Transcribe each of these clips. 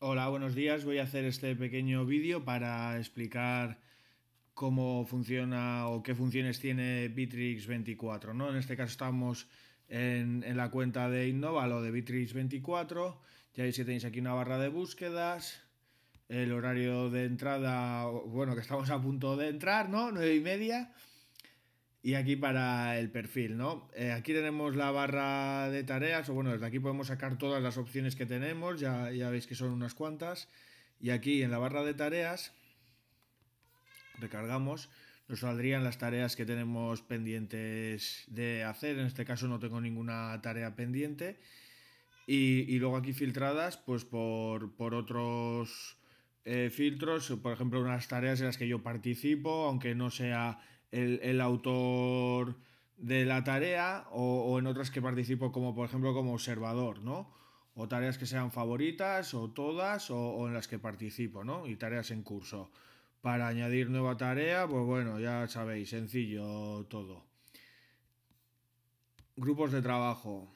Hola, buenos días. Voy a hacer este pequeño vídeo para explicar cómo funciona o qué funciones tiene Bitrix 24. ¿no? En este caso estamos en, la cuenta de Innova, o de Bitrix 24. Ya veis que tenéis aquí una barra de búsquedas, el horario de entrada, bueno, que estamos a punto de entrar, ¿no? 9 y media. Y aquí para el perfil, ¿no? Eh, aquí tenemos la barra de tareas, o bueno, desde aquí podemos sacar todas las opciones que tenemos, ya, ya veis que son unas cuantas. Y aquí en la barra de tareas, recargamos, nos saldrían las tareas que tenemos pendientes de hacer. En este caso no tengo ninguna tarea pendiente. Y, luego aquí filtradas, pues por, otros... Eh, filtros, por ejemplo, unas tareas en las que yo participo, aunque no sea el, autor de la tarea o, en otras que participo como por ejemplo como observador, ¿no? O tareas que sean favoritas o todas o, o en las que participo, ¿no? Y tareas en curso. Para añadir nueva tarea, pues bueno, ya sabéis, sencillo todo. Grupos de trabajo.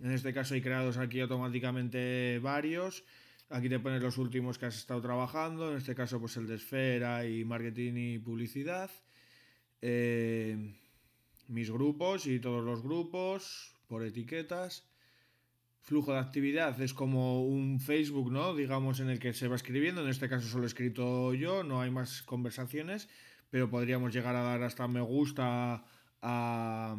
En este caso hay creados aquí automáticamente varios. Aquí te pones los últimos que has estado trabajando. En este caso, pues el de esfera y marketing y publicidad. Eh, mis grupos y todos los grupos por etiquetas. Flujo de actividad es como un Facebook, ¿no? Digamos, en el que se va escribiendo. En este caso solo he escrito yo, no hay más conversaciones, pero podríamos llegar a dar hasta me gusta a,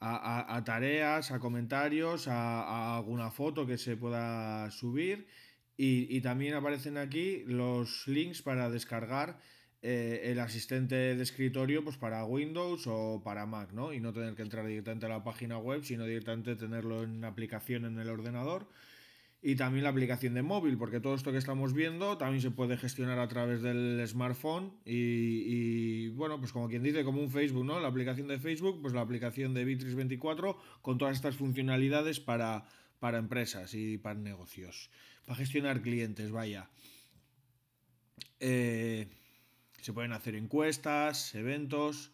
a, tareas, a comentarios, a, alguna foto que se pueda subir. Y, y, también aparecen aquí los links para descargar eh, el asistente de escritorio pues para Windows o para Mac, ¿no? Y no tener que entrar directamente a la página web, sino directamente tenerlo en aplicación en el ordenador. Y también la aplicación de móvil, porque todo esto que estamos viendo también se puede gestionar a través del smartphone. Y, bueno, pues como quien dice, como un Facebook, ¿no? La aplicación de Facebook, pues la aplicación de Bitrix24 con todas estas funcionalidades para, para empresas y para negocios, para gestionar clientes, vaya. Eh, se pueden hacer encuestas, eventos.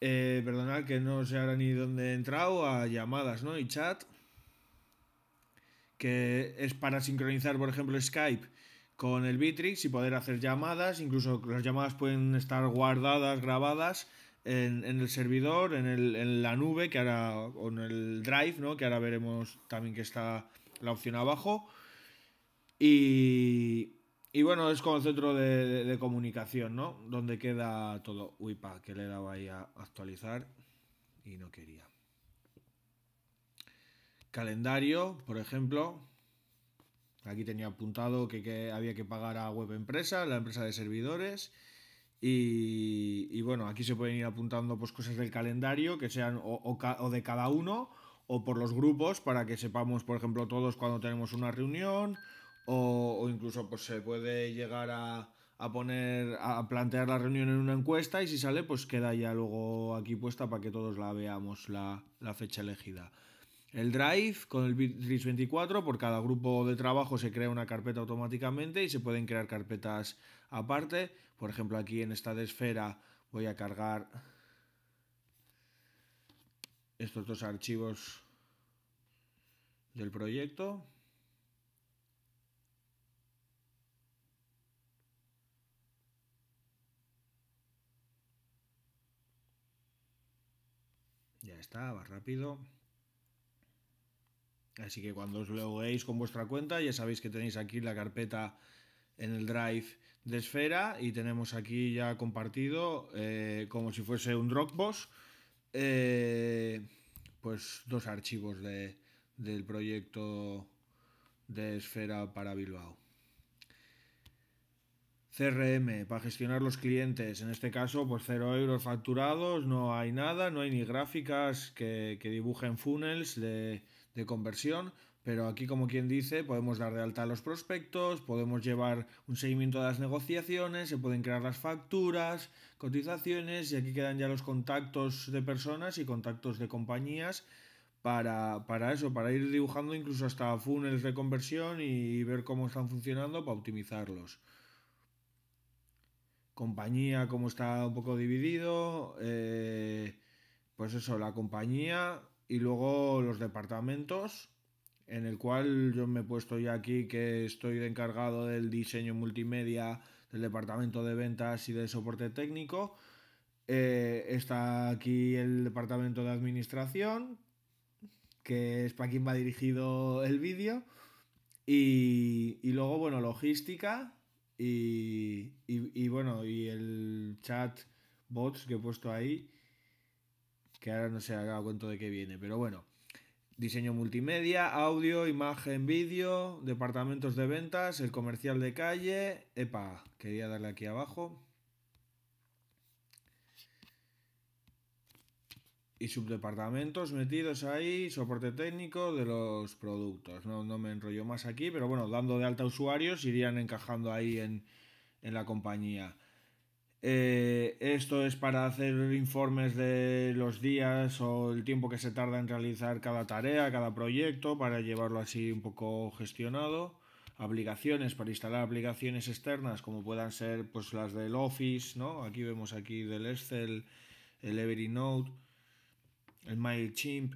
Eh, perdonad que no sé ahora ni dónde he entrado, a llamadas, ¿no? Y chat. Que es para sincronizar, por ejemplo, Skype con el Bitrix y poder hacer llamadas. Incluso las llamadas pueden estar guardadas, grabadas en, el servidor, en, el, en, la nube, que ahora, o en el Drive, ¿no? Que ahora veremos también que está la opción abajo. Y, y bueno, es como el centro de, comunicación, ¿no? Donde queda todo. Uy, pa, que le he ahí a actualizar y no quería. Calendario, por ejemplo. Aquí tenía apuntado que, había que pagar a Web Empresa, la empresa de servidores. Y, bueno, aquí se pueden ir apuntando pues, cosas del calendario, que sean o de cada uno, o por los grupos, para que sepamos, por ejemplo, todos cuando tenemos una reunión o, incluso pues se puede llegar a, a poner a plantear la reunión en una encuesta y si sale pues queda ya luego aquí puesta para que todos la veamos la, la fecha elegida. El Drive con el Bitrix 24, por cada grupo de trabajo se crea una carpeta automáticamente y se pueden crear carpetas aparte. Por ejemplo, aquí en esta de esfera voy a cargar estos dos archivos del proyecto. Ya está, va rápido. Así que cuando os logueéis con vuestra cuenta, ya sabéis que tenéis aquí la carpeta en el Drive de Esfera y tenemos aquí ya compartido, eh, como si fuese un Dropbox, eh, pues dos archivos de, del proyecto de Esfera para Bilbao. CRM para gestionar los clientes. En este caso, pues cero euros facturados, no hay nada, no hay ni gráficas que, dibujen funnels de, de, conversión. Pero aquí, como quien dice, podemos dar de alta a los prospectos, podemos llevar un seguimiento de las negociaciones, se pueden crear las facturas, cotizaciones y aquí quedan ya los contactos de personas y contactos de compañías para, para eso, para ir dibujando incluso hasta funnels de conversión y ver cómo están funcionando para optimizarlos compañía, como está un poco dividido, eh, pues eso, la compañía y luego los departamentos, en el cual yo me he puesto ya aquí que estoy encargado del diseño multimedia, del departamento de ventas y de soporte técnico. Eh, está aquí el departamento de administración, que es para quien va dirigido el vídeo. y luego, bueno, logística, y, y, y, bueno, y el chat bots que he puesto ahí, que ahora no ha dado cuenta de qué viene, pero bueno. Diseño multimedia, audio, imagen, vídeo, departamentos de ventas, el comercial de calle. Epa, quería darle aquí abajo. y subdepartamentos metidos ahí, soporte técnico de los productos. No, me enrollo más aquí, pero bueno, dando de alta usuarios irían encajando ahí en, la compañía. Eh, esto es para hacer informes de los días o el tiempo que se tarda en realizar cada tarea, cada proyecto, para llevarlo así un poco gestionado. Aplicaciones para instalar aplicaciones externas, como puedan ser pues, las del Office, ¿no? Aquí vemos aquí del Excel, el Evernote el MailChimp.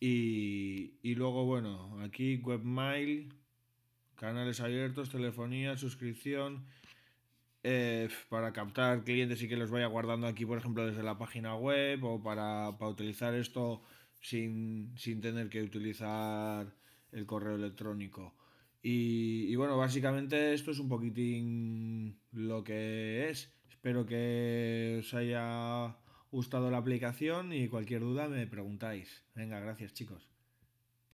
Y, luego, bueno, aquí webmail, canales abiertos, telefonía, suscripción, eh, para captar clientes y que los vaya guardando aquí, por ejemplo, desde la página web o para, utilizar esto sin, tener que utilizar el correo electrónico. Y, y, bueno, básicamente esto es un poquitín lo que es. Espero que os haya gustado la aplicación y cualquier duda me preguntáis. Venga, gracias chicos.